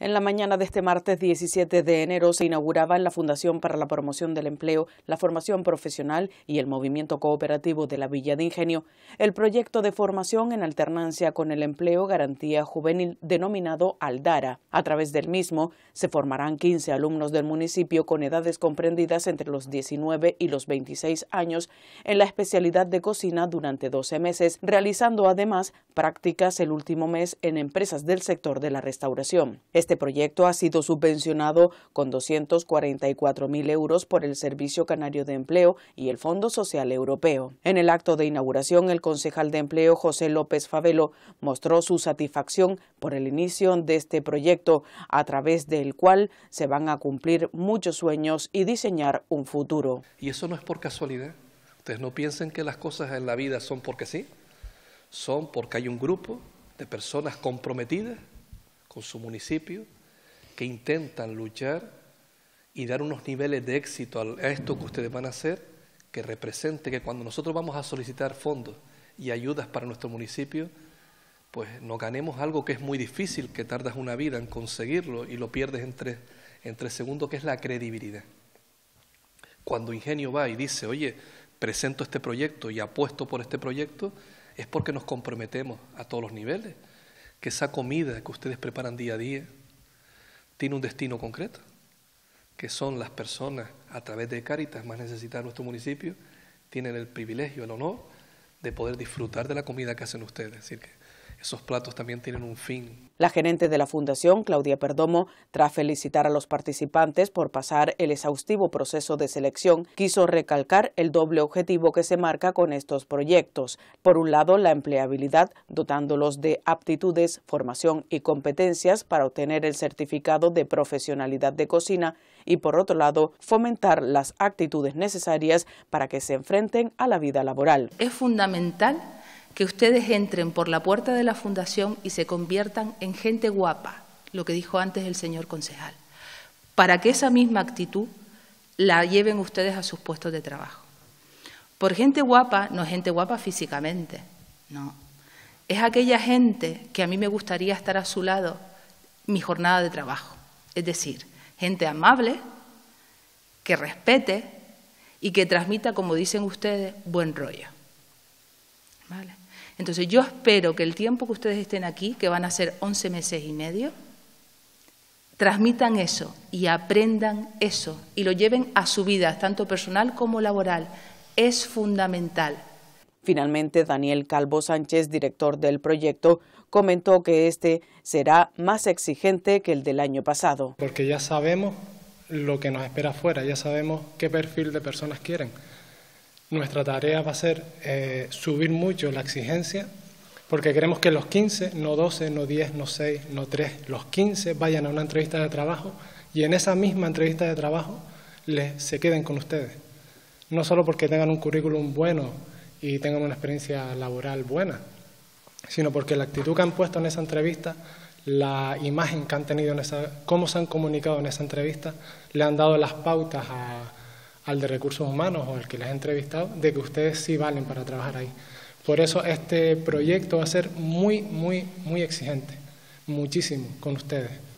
En la mañana de este martes 17 de enero se inauguraba en la Fundación para la Promoción del Empleo, la Formación Profesional y el Movimiento Cooperativo de la Villa de Ingenio el proyecto de formación en alternancia con el empleo Garantía Juvenil denominado Aldara. A través del mismo se formarán 15 alumnos del municipio con edades comprendidas entre los 19 y los 26 años en la especialidad de cocina durante 12 meses, realizando además prácticas el último mes en empresas del sector de la restauración. Este este proyecto ha sido subvencionado con 244 mil euros por el Servicio Canario de Empleo y el Fondo Social Europeo. En el acto de inauguración, el concejal de Empleo José López Favelo mostró su satisfacción por el inicio de este proyecto, a través del cual se van a cumplir muchos sueños y diseñar un futuro. Y eso no es por casualidad. Ustedes no piensen que las cosas en la vida son porque sí, son porque hay un grupo de personas comprometidas con su municipio, que intentan luchar y dar unos niveles de éxito a esto que ustedes van a hacer, que represente que cuando nosotros vamos a solicitar fondos y ayudas para nuestro municipio, pues nos ganemos algo que es muy difícil, que tardas una vida en conseguirlo y lo pierdes entre segundos, que es la credibilidad. Cuando Ingenio va y dice, oye, presento este proyecto y apuesto por este proyecto, es porque nos comprometemos a todos los niveles que esa comida que ustedes preparan día a día tiene un destino concreto, que son las personas a través de Cáritas más necesitadas de nuestro municipio, tienen el privilegio, el honor de poder disfrutar de la comida que hacen ustedes esos platos también tienen un fin. La gerente de la Fundación, Claudia Perdomo, tras felicitar a los participantes por pasar el exhaustivo proceso de selección, quiso recalcar el doble objetivo que se marca con estos proyectos. Por un lado, la empleabilidad, dotándolos de aptitudes, formación y competencias para obtener el certificado de profesionalidad de cocina y por otro lado, fomentar las actitudes necesarias para que se enfrenten a la vida laboral. Es fundamental que ustedes entren por la puerta de la fundación y se conviertan en gente guapa, lo que dijo antes el señor concejal, para que esa misma actitud la lleven ustedes a sus puestos de trabajo. Por gente guapa, no gente guapa físicamente, no. Es aquella gente que a mí me gustaría estar a su lado mi jornada de trabajo. Es decir, gente amable, que respete y que transmita, como dicen ustedes, buen rollo. ¿Vale? Entonces yo espero que el tiempo que ustedes estén aquí, que van a ser 11 meses y medio, transmitan eso y aprendan eso y lo lleven a su vida, tanto personal como laboral. Es fundamental. Finalmente, Daniel Calvo Sánchez, director del proyecto, comentó que este será más exigente que el del año pasado. Porque ya sabemos lo que nos espera afuera, ya sabemos qué perfil de personas quieren nuestra tarea va a ser eh, subir mucho la exigencia, porque queremos que los 15, no 12, no 10, no 6, no 3, los 15 vayan a una entrevista de trabajo y en esa misma entrevista de trabajo les, se queden con ustedes. No solo porque tengan un currículum bueno y tengan una experiencia laboral buena, sino porque la actitud que han puesto en esa entrevista, la imagen que han tenido en esa, cómo se han comunicado en esa entrevista, le han dado las pautas a al de recursos humanos o al que les he entrevistado de que ustedes sí valen para trabajar ahí. Por eso este proyecto va a ser muy, muy, muy exigente, muchísimo con ustedes.